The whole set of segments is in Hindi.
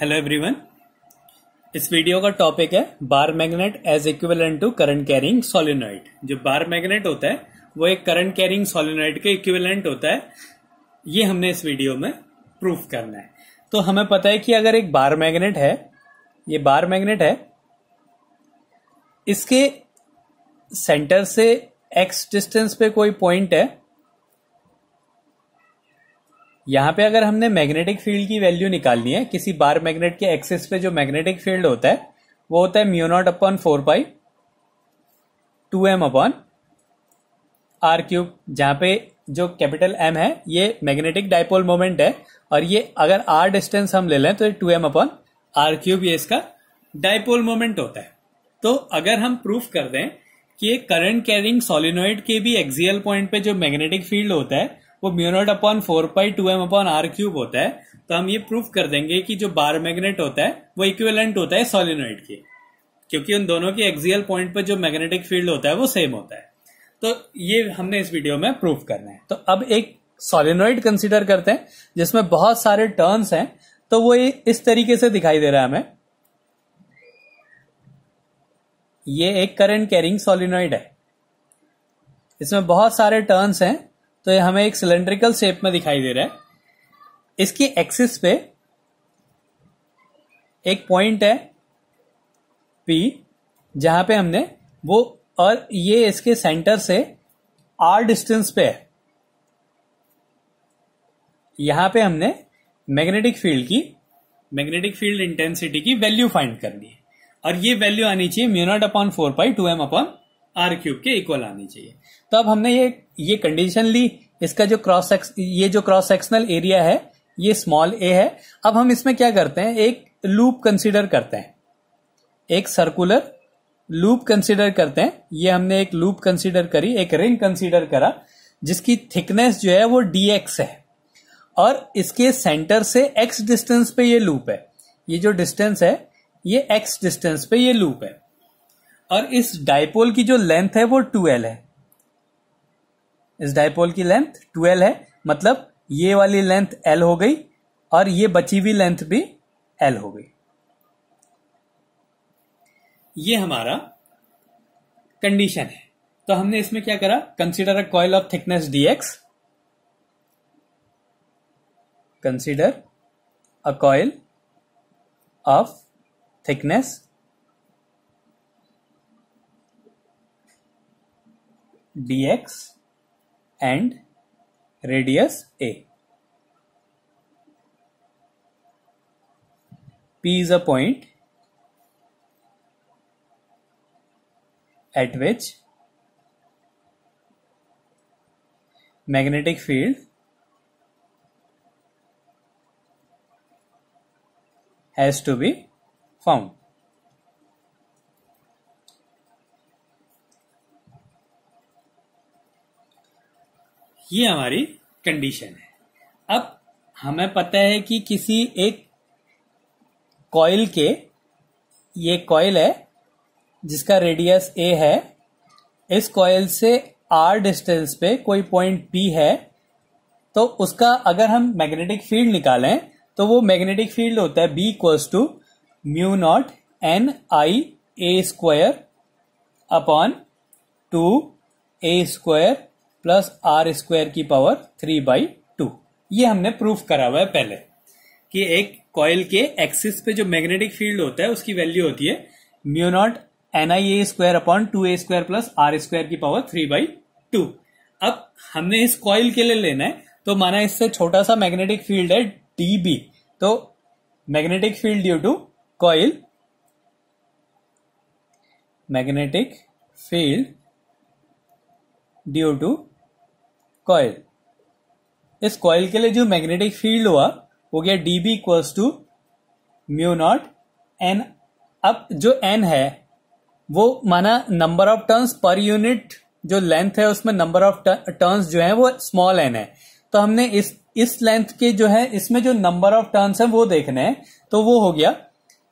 हेलो एवरीवन इस वीडियो का टॉपिक है bar magnet as equivalent to current carrying solenoid जो बार मैग्नेट होता है वो एक करंट कैरिंग सोलिनोइड के इक्विवेलेंट होता है ये हमने इस वीडियो में प्रूफ करना है तो हमें पता है कि अगर एक बार मैग्नेट है ये बार मैग्नेट है इसके सेंटर से एक्स डिस्टेंस पे कोई पॉइंट है यहाँ पे अगर हमने मैग्नेटिक फील्ड की वैल्यू निकालनी है किसी बार मैग्नेट के एक्सेस पे जो मैग्नेटिक फील्ड होता है वो होता है mu naught upon four pi two M upon are cube जहां पे जो कैपिटल एम है ये मैग्नेटिक डायपोल मोमेंट है और ये अगर आर डिस्टेंस हम ले लें तो two M upon are cube ये इसका डायपोल मोमेंट होता है तो अगर हम प्रूफ कर दें कि ये करंट कैरिंग सोलिनोइड के भी एक्सियल पॉइंट पे जो मैग्नेटिक फील्ड होता है वो mu naught upon four pi two M upon are cube होता है तो हम ये प्रूफ कर देंगे कि जो बार मैग्नेट होता है वो इक्विवेलेंट होता है सोलिनोइड के क्योंकि उन दोनों के एक्सियल पॉइंट पर जो मैग्नेटिक फील्ड होता है वो सेम होता है तो ये हमने इस वीडियो में प्रूफ करना है तो अब एक सोलिनोइड कंसिडर करते हैं जिसमें बहुत सारे टर्न्स हैं तो वो इस तरीके से दिखाई दे रहा है हमें ये एक करंट कैरिंग सोलिनोइड है इसमें बहुत सारे टर्न्स हैं तो ये हमें एक सिलेंड्रिकल शेप में दिखाई दे रहा है इसकी एक्सिस पे एक पॉइंट है पी जहां पे हमने वो और ये इसके सेंटर से आर डिस्टेंस पे है यहां पे हमने मैग्नेटिक फील्ड की मैग्नेटिक फील्ड इंटेंसिटी की वैल्यू फाइंड करनी है और ये वैल्यू आनी चाहिए mu naught upon four pi two M upon are cube के इक्वल आनी चाहिए तो अब हमने ये ये कंडीशन ली इसका जो क्रॉस सेक्स ये जो क्रॉस सेक्शनल एरिया है ये स्मॉल ए है अब हम इसमें क्या करते हैं एक लूप कंसिडर करते हैं एक सर्कुलर लूप कंसिडर करते हैं ये हमने एक लूप कंसिडर करी एक रिंग कंसिडर करा जिसकी थिकनेस जो है वो डीएक्स है और इसके सेंटर से एक्स डिस्टेंस पे ये लूप है ये जो डिस्टेंस है ये एक्स डिस्टेंस पे ये लूप है और इस डायपोल की जो लेंथ है वो 2L है इस डायपोल की लेंथ 2L है मतलब ये वाली लेंथ एल हो गई और ये बची हुई लेंथ भी एल हो गई ये हमारा कंडीशन है तो हमने इसमें क्या करा consider a coil of thickness DX consider a coil of thickness dx and radius a. P is a point at which magnetic field has to be found. ये हमारी कंडीशन है अब हमें पता है कि किसी एक कॉयल के ये कॉयल है जिसका रेडियस ए है इस कॉयल से आर डिस्टेंस पे कोई पॉइंट पी है तो उसका अगर हम मैग्नेटिक फील्ड निकालें तो वो मैग्नेटिक फील्ड होता है B equals to mu naught N I A square upon two A square plus are square की पावर थ्री बाई टू ये हमने प्रूफ करा हुआ है पहले कि एक कॉयल के एक्सिस पे जो मैग्नेटिक फील्ड होता है उसकी वैल्यू होती है mu naught N I A square upon two A square plus are square की पावर थ्री बाई टू अब हमने इस कॉयल के लिए लेना है तो माना इससे छोटा सा मैग्नेटिक फील्ड है डी बी तो magnetic field due to coil magnetic field due to coil इस कॉयल के लिए जो मैग्नेटिक फील्ड हुआ वो गया D B equals to mu naught N अब जो एन है वो माना number of turns per unit जो लेंथ है उसमें नंबर ऑफ टर्न्स जो है वो स्मॉल एन है तो हमने इस इस लेंथ के जो है इसमें जो नंबर ऑफ टर्न्स है वो देखने हैं तो वो हो गया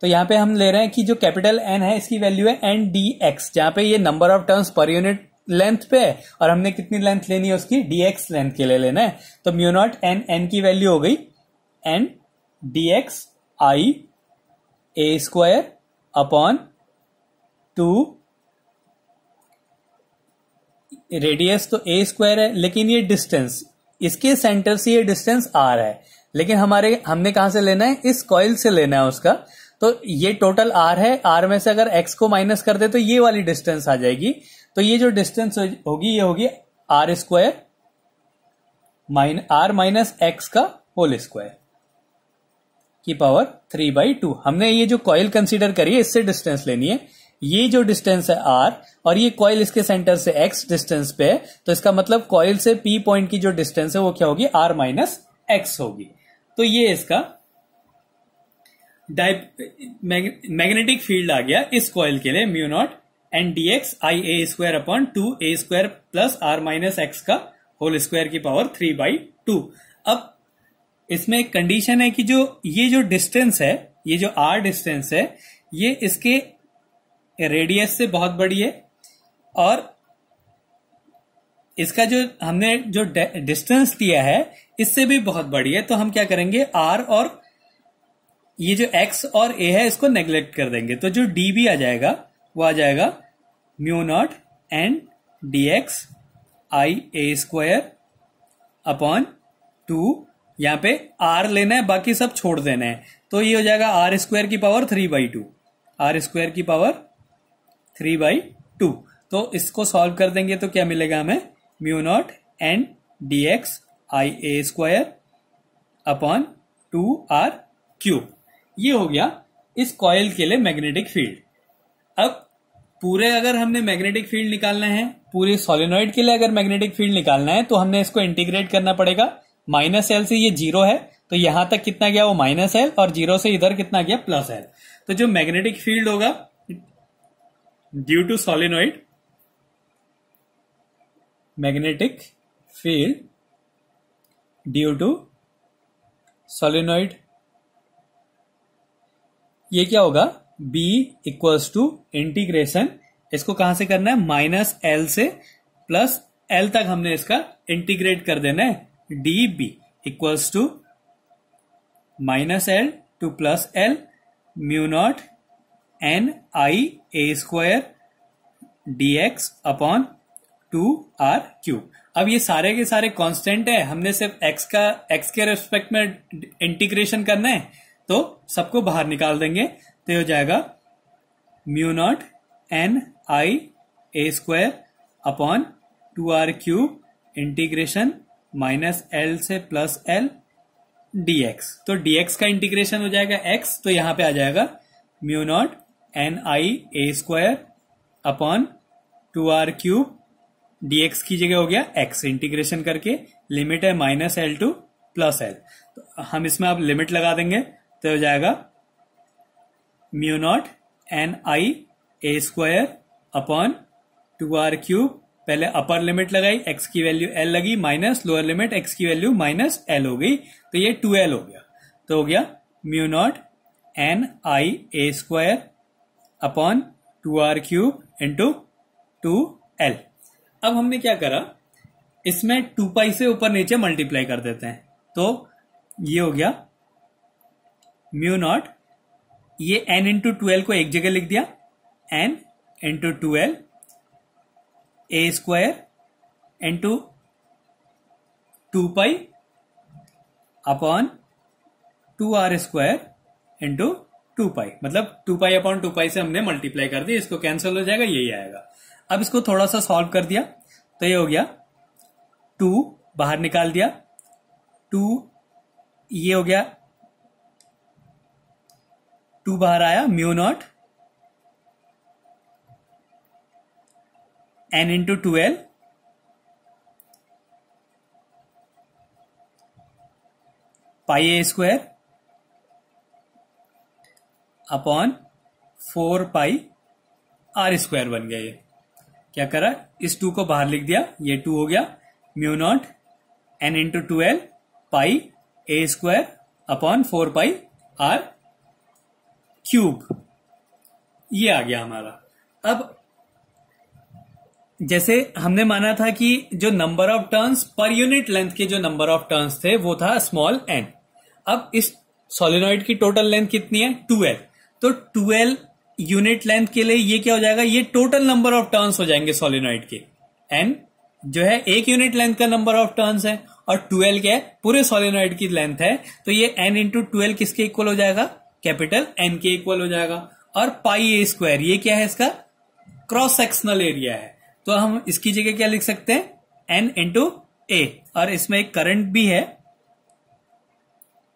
तो यहां पे हम ले रहे हैं कि जो कैपिटल एन है इसकी वैल्यू है एन डी एक्स जहां पे ये number of turns per unit length पे है और हमने कितनी लेंथ लेनी है उसकी डीएक्स लेंथ के लिए लेना है तो म्यू नॉट एन एन की वैल्यू हो गई एन डी एक्स आई ए स्क्वायर अपॉन टू रेडियस तो ए स्क्वायर है लेकिन ये डिस्टेंस इसके सेंटर से ये डिस्टेंस आ रहा है लेकिन हमारे हमने कहा से लेना है इस कॉइल से लेना है उसका तो ये टोटल आर है आर में से अगर एक्स को माइनस कर दे तो ये वाली डिस्टेंस आ जाएगी तो ये जो डिस्टेंस होगी ये होगी R square mine R minus x का होल स्क्वायर की पावर थ्री बाई टू हमने ये जो कॉयल कंसीडर करी है इससे डिस्टेंस लेनी है ये जो डिस्टेंस है आर और ये कॉयल इसके सेंटर से एक्स डिस्टेंस पे है तो इसका मतलब कॉयल से पी पॉइंट की जो डिस्टेंस है वो क्या होगी आर माइनस एक्स होगी तो ये इसका डाइप मैग्नेटिक फील्ड आ गया इस कॉयल के लिए mu naught n D x आई ए स्क्वायर अपॉन टू ए square plus r minus x का होल स्क्वायर की पावर थ्री बाई टू अब इसमें एक कंडीशन है कि जो ये जो डिस्टेंस है ये जो आर डिस्टेंस है ये इसके रेडियस से बहुत बड़ी है और इसका जो हमने जो डिस्टेंस दिया है इससे भी बहुत बड़ी है तो हम क्या करेंगे आर और ये जो एक्स और ए है इसको नेग्लेक्ट कर देंगे तो जो डी भी आ जाएगा वो आ जाएगा mu naught n D x आई ए स्क्वायर अपॉन टू यहां पे आर लेना है बाकी सब छोड़ देना है तो ये हो जाएगा आर स्क्वायर की power three by two r square की पावर थ्री बाई टू तो इसको सॉल्व कर देंगे तो क्या मिलेगा हमें mu naught n D x आई ए square upon two r cube ये हो गया इस कॉयल के लिए मैग्नेटिक फील्ड अब पूरे अगर हमने मैग्नेटिक फील्ड निकालना है पूरे सोलिनोइड के लिए अगर मैग्नेटिक फील्ड निकालना है तो हमने इसको इंटीग्रेट करना पड़ेगा माइनस एल से ये जीरो है तो यहां तक कितना गया वो माइनस एल और जीरो से इधर कितना गया प्लस एल तो जो मैग्नेटिक फील्ड होगा due to solenoid magnetic field due to solenoid ये क्या होगा बी इक्वल्स टू इंटीग्रेशन इसको कहां से करना है माइनस एल से प्लस एल तक हमने इसका इंटीग्रेट कर देना है D B equals to minus l to plus l mu naught N I A square d x upon two r cube अब ये सारे के सारे कांस्टेंट है हमने सिर्फ x का x के रेस्पेक्ट में इंटीग्रेशन करना है तो सबको बाहर निकाल देंगे तो हो जाएगा म्यू नॉट एन आई ए square upon two r cube integration minus l से प्लस एल डीएक्स तो डीएक्स का इंटीग्रेशन हो जाएगा एक्स तो यहां पे आ जाएगा म्यू नॉट एन आई ए square upon two r cube dx की जगह हो गया एक्स इंटीग्रेशन करके लिमिट है minus l to plus l तो हम इसमें आप लिमिट लगा देंगे तो हो जाएगा म्यू नॉट एन आई ए square upon two r cube पहले अपर लिमिट लगाई एक्स की वैल्यू एल लगी माइनस लोअर लिमिट एक्स की वैल्यू माइनस एल हो गई तो ये टू एल हो गया तो हो गया म्यू नॉट एन आई ए square upon two r cube into two l अब हमने क्या करा इसमें टू पाई से ऊपर नीचे मल्टीप्लाई कर देते हैं तो ये हो गया म्यू नॉट ये एन इंटू ट्वेल्व को एक जगह लिख दिया n into twelve a square into two pi upon two r square into two pi मतलब two pi upon two pi से हमने मल्टीप्लाई कर दिया इसको कैंसिल हो जाएगा यही आएगा अब इसको थोड़ा सा सॉल्व कर दिया तो ये हो गया टू बाहर निकाल दिया टू ये हो गया टू बाहर आया mu naught n into twelve pi a square upon four pi r square बन गया ये क्या करा इस टू को बाहर लिख दिया ये टू हो गया mu naught n into twelve pi a square upon four pi r cube ये आ गया हमारा अब जैसे हमने माना था कि जो number of turns per unit length के जो नंबर ऑफ टर्न्स थे वो था स्मॉल एन अब इस सोलिनॉइड की टोटल लेंथ कितनी है टूएल्व तो टूएल्व यूनिट लेंथ के लिए ये क्या हो जाएगा ये टोटल नंबर ऑफ टर्न्स हो जाएंगे सोलिनॉइड के एन जो है एक यूनिट लेंथ का नंबर ऑफ टर्न्स है और ट्वेल्व क्या है पूरे सोलिनॉइड की लेंथ है तो ये एन इंटू किसके इक्वल हो जाएगा कैपिटल एन के इक्वल हो जाएगा और पाई ए स्क्वायर ये क्या है इसका क्रॉस सेक्शनल एरिया है तो हम इसकी जगह क्या लिख सकते हैं एन इंटू ए और इसमें एक करंट भी है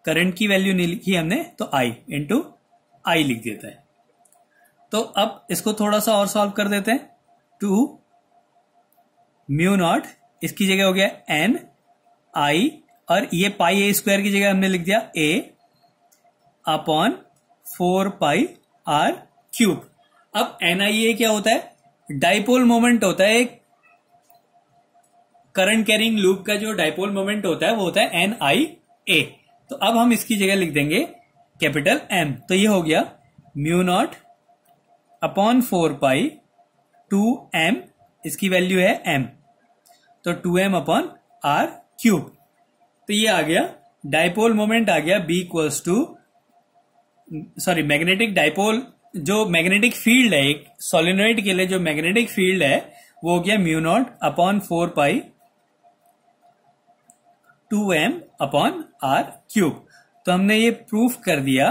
करंट की वैल्यू नहीं लिखी हमने तो आई इंटू आई लिख देते हैं तो अब इसको थोड़ा सा और सॉल्व कर देते हैं टू म्यू नॉट इसकी जगह हो गया एन आई और ये पाई ए स्क्वायर की जगह हमने लिख दिया a upon four pi r cube अब एनआईए क्या होता है डाइपोल मोमेंट होता है एक करंट कैरिंग लूप का जो डाइपोल मोमेंट होता है वो होता है एन आई ए तो अब हम इसकी जगह लिख देंगे कैपिटल एम तो ये हो गया mu naught upon four pi two m इसकी वैल्यू है एम तो two M upon are cube तो ये आ गया डाइपोल मोमेंट आ गया b equals to sorry magnetic dipole जो मैग्नेटिक फील्ड है एक सोलिनोइड के लिए जो मैग्नेटिक फील्ड है वो हो गया mu naught upon four pi two M upon are cube तो हमने ये प्रूफ कर दिया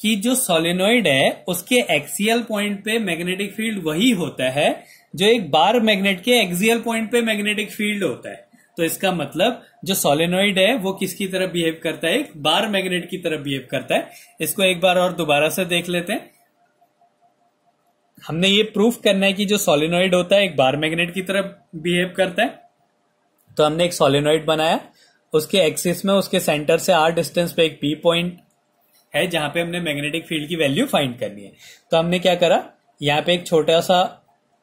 कि जो सोलिनोइड है उसके एक्सियल पॉइंट पे मैग्नेटिक फील्ड वही होता है जो एक बार मैग्नेट के एक्सियल पॉइंट पे मैग्नेटिक फील्ड होता है तो इसका मतलब जो सोलेनोइड है वो किसकी तरफ बिहेव करता है एक बार मैग्नेट की तरफ बिहेव करता है इसको एक बार और दोबारा से देख लेते हैं हमने ये प्रूफ करना है कि जो सोलेनोइड होता है एक बार मैग्नेट की तरफ बिहेव करता है तो हमने एक सोलेनोइड बनाया उसके एक्सिस में उसके सेंटर से आर डिस्टेंस पे एक पी पॉइंट है जहां पे हमने मैग्नेटिक फील्ड की वैल्यू फाइंड करनी है तो हमने क्या करा यहाँ पे एक छोटा सा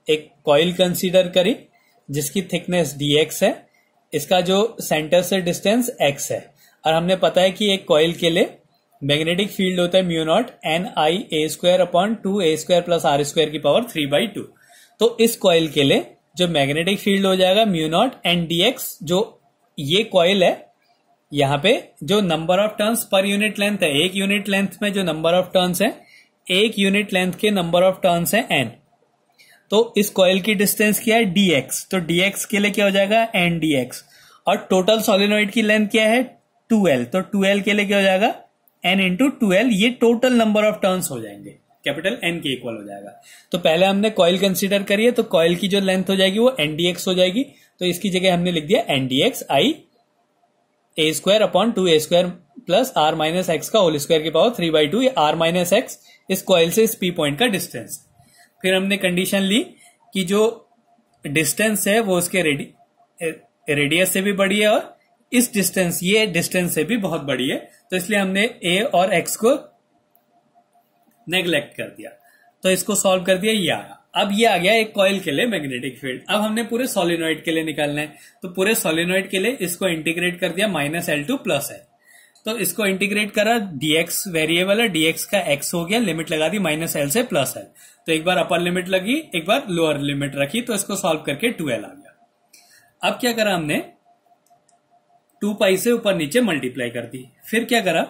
एक कॉइल कंसीडर करी जिसकी थिकनेस डीएक्स है इसका जो सेंटर से डिस्टेंस एक्स है और हमने पता है कि एक कॉइल के लिए मैग्नेटिक फील्ड होता है mu naught N I A square upon two A square plus are square की पावर थ्री बाई टू तो इस कॉइल के लिए जो मैग्नेटिक फील्ड हो जाएगा mu naught n D x जो ये कॉइल है यहां पे जो number of turns per unit length है एक यूनिट लेंथ में जो नंबर ऑफ टर्न्स है एक यूनिट लेंथ के नंबर ऑफ टर्न्स है एन तो इस कॉयल की डिस्टेंस क्या है dx तो dx के लिए क्या हो जाएगा एन डी एक्स और टोटल सोलिनोइड की लेंथ क्या है 2l तो 2l के लिए क्या हो जाएगा एन इंटू टू ये टोटल नंबर ऑफ टर्न्स हो जाएंगे कैपिटल एन के इक्वल हो जाएगा तो पहले हमने कॉयल कंसिडर करिए तो कॉयल की जो लेंथ हो जाएगी वो एनडीएक्स हो जाएगी तो इसकी जगह हमने लिख दिया ndx i A square upon two A square plus r minus x का होल स्क्वायर की power three by two r minus x इस कॉयल से इस पी पॉइंट का डिस्टेंस फिर हमने कंडीशन ली कि जो डिस्टेंस है वो उसके रेडि, रेडियस से भी बड़ी है और इस डिस्टेंस ये डिस्टेंस से भी बहुत बड़ी है तो इसलिए हमने ए और एक्स को नेग्लेक्ट कर दिया तो इसको सॉल्व कर दिया ये आया अब ये आ गया एक कॉयल के लिए मैग्नेटिक फील्ड अब हमने पूरे सोलिनोइड के लिए निकालना है तो पूरे सोलिनोइड के लिए इसको इंटीग्रेट कर दिया minus l to plus l तो इसको इंटीग्रेट करा dx वेरिएबल है dx का x हो गया लिमिट लगा दी माइनस एल से प्लस एल तो एक बार अपर लिमिट लगी एक बार लोअर लिमिट रखी तो इसको सॉल्व करके टू एल आ गया अब क्या करा हमने टू पाई से ऊपर नीचे मल्टीप्लाई कर दी फिर क्या करा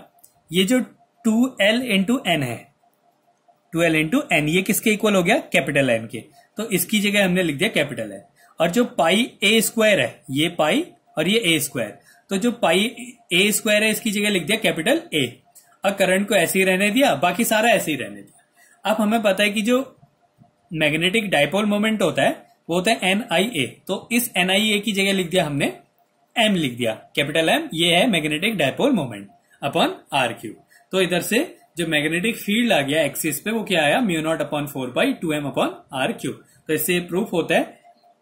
ये जो टू एल इंटू एन है टू एल इंटू एन ये किसके इक्वल हो गया कैपिटल एन के तो इसकी जगह हमने लिख दिया कैपिटल एन और जो पाई ए स्क्वायर है ये पाई और ये ए स्क्वायर तो जो पाई ए स्क्वायर है इसकी जगह लिख दिया कैपिटल ए और करंट को ऐसे ही रहने दिया बाकी सारा ऐसे ही रहने दिया अब हमें पता है कि जो मैग्नेटिक डायपोल मोमेंट होता है वो होता है एन आई ए तो इस एन आई ए की जगह लिख दिया हमने एम लिख दिया कैपिटल एम ये है magnetic dipole moment upon r cube तो इधर से जो मैग्नेटिक फील्ड आ गया एक्सिस पे वो क्या आया mu naught upon four by two M upon r cube तो इससे प्रूफ होता है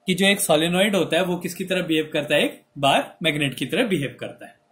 कि जो एक सोलिनोइड होता है वो किसकी तरह बिहेव करता है एक बार मैग्नेट की तरह बिहेव करता है